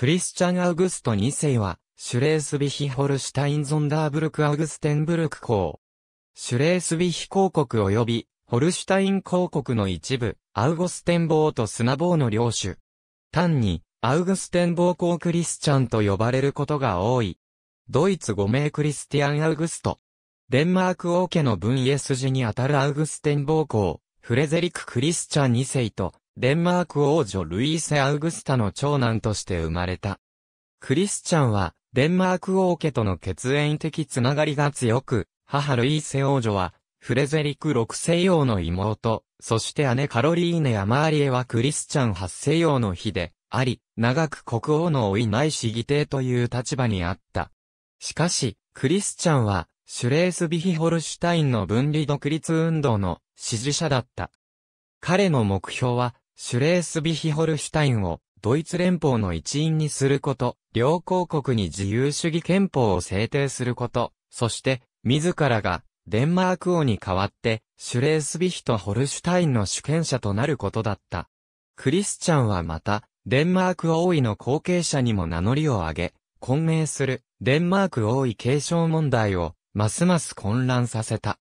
クリスチャン・アウグスト2世は、シュレースビヒホルシュタイン・ゾンダーブルク・アウグステンブルク公。シュレースビヒ公国及び、ホルシュタイン公国の一部、アウゴステンボーとスナボーの領主。単に、アウグステンボー公クリスチャンと呼ばれることが多い。ドイツ5名クリスティアン・アウグスト。デンマーク王家の分家筋にあたるアウグステンボー公、フレゼリク・クリスチャン2世と、デンマーク王女ルイーセ・アウグスタの長男として生まれた。クリスチャンは、デンマーク王家との血縁的つながりが強く、母ルイーセ王女は、フレゼリク六世王の妹、そして姉カロリーネ・アマーリエはクリスチャン八世王の妃で、あり、長く国王の老いないし義帝という立場にあった。しかし、クリスチャンは、シュレースビヒホルシュタインの分離独立運動の支持者だった。彼の目標は、シュレースビヒホルシュタインをドイツ連邦の一員にすること、両公国に自由主義憲法を制定すること、そして自らがデンマーク王に代わってシュレースビヒとホルシュタインの主権者となることだった。クリスチャンはまた、デンマーク王位の後継者にも名乗りを上げ、混迷するデンマーク王位継承問題をますます混乱させた。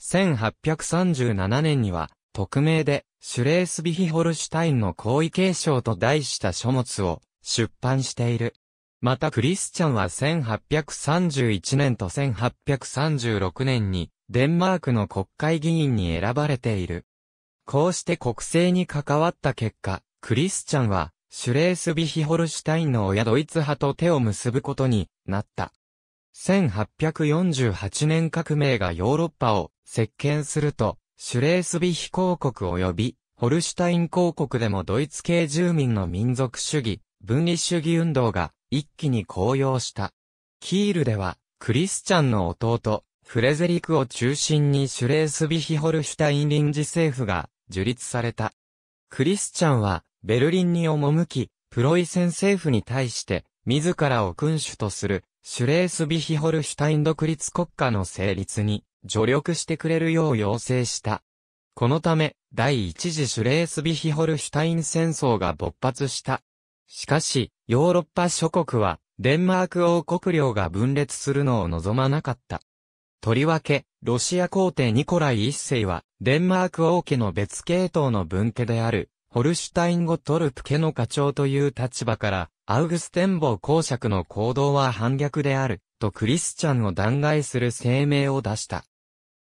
1837年には匿名で、シュレースビヒホルシュタインの皇位継承と題した書物を出版している。またクリスチャンは1831年と1836年にデンマークの国会議員に選ばれている。こうして国政に関わった結果、クリスチャンはシュレースビヒホルシュタインの親ドイツ派と手を結ぶことになった。1848年革命がヨーロッパを席巻すると、シュレースビヒ公国及び、ホルシュタイン公国でもドイツ系住民の民族主義、分離主義運動が一気に高揚した。キールでは、クリスチャンの弟、フレゼリクを中心にシュレースビヒホルシュタイン臨時政府が樹立された。クリスチャンは、ベルリンに赴き、プロイセン政府に対して、自らを君主とする、シュレースビヒホルシュタイン独立国家の成立に助力してくれるよう要請した。このため、第一次シュレースビヒホルシュタイン戦争が勃発した。しかし、ヨーロッパ諸国は、デンマーク王国領が分裂するのを望まなかった。とりわけ、ロシア皇帝ニコライ一世は、デンマーク王家の別系統の分家である、ホルシュタイン語トルプ家の課長という立場から、アウグステンボー公爵の行動は反逆である、とクリスチャンを弾劾する声明を出した。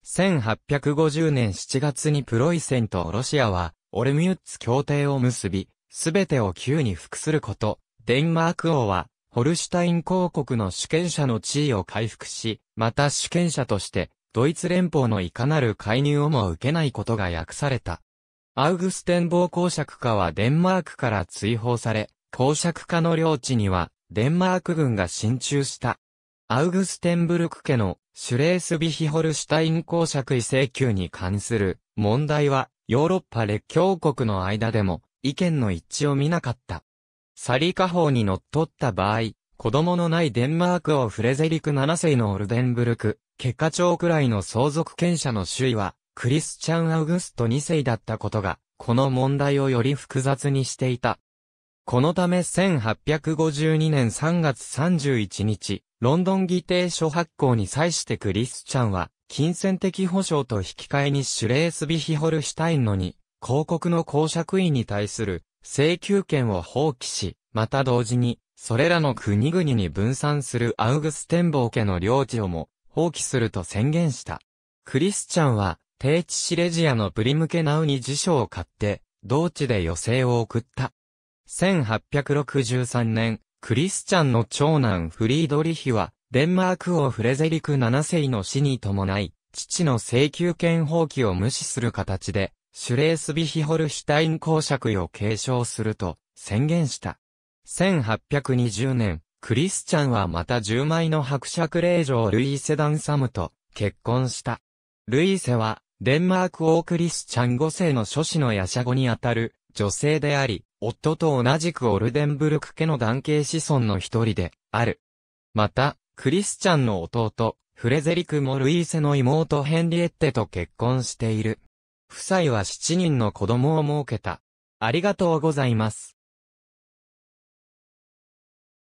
1850年7月にプロイセンとロシアは、オルミュッツ協定を結び、すべてを旧に服すること、デンマーク王は、ホルシュタイン公国の主権者の地位を回復し、また主権者として、ドイツ連邦のいかなる介入をも受けないことが訳された。アウグステンボー公爵家はデンマークから追放され、公爵家の領地には、デンマーク軍が進駐した。アウグステンブルク家のシュレースビヒホルシュタイン公爵位請求に関する問題はヨーロッパ列強国の間でも意見の一致を見なかった。サリカ法に則った場合、子供のないデンマークをフレゼリク7世のオルデンブルク、結果長くらいの相続権者の首位は、クリスチャン・アウグスト2世だったことが、この問題をより複雑にしていた。このため1852年3月31日、ロンドン議定書発行に際してクリスチャンは、金銭的保障と引き換えにシュレースビヒホルシュタインのに、広告の公爵位に対する請求権を放棄し、また同時に、それらの国々に分散するアウグステンボー家の領地をも放棄すると宣言した。クリスチャンは、低地シレジアのプリムケナウに辞書を買って、同地で余生を送った。1863年、クリスチャンの長男フリードリヒは、デンマーク王フレゼリク7世の死に伴い、父の請求権放棄を無視する形で、シュレースビヒホルシュタイン公爵を継承すると宣言した。1820年、クリスチャンはまた10枚の伯爵令嬢ルイーセ・ダンサムと結婚した。ルイーセは、デンマーク王クリスチャン5世の諸子のヤシャゴにあたる女性であり、夫と同じくオルデンブルク家の男系子孫の一人で、ある。また、クリスチャンの弟、フレゼリクモルイーセの妹ヘンリエッテと結婚している。夫妻は7人の子供を設けた。ありがとうございます。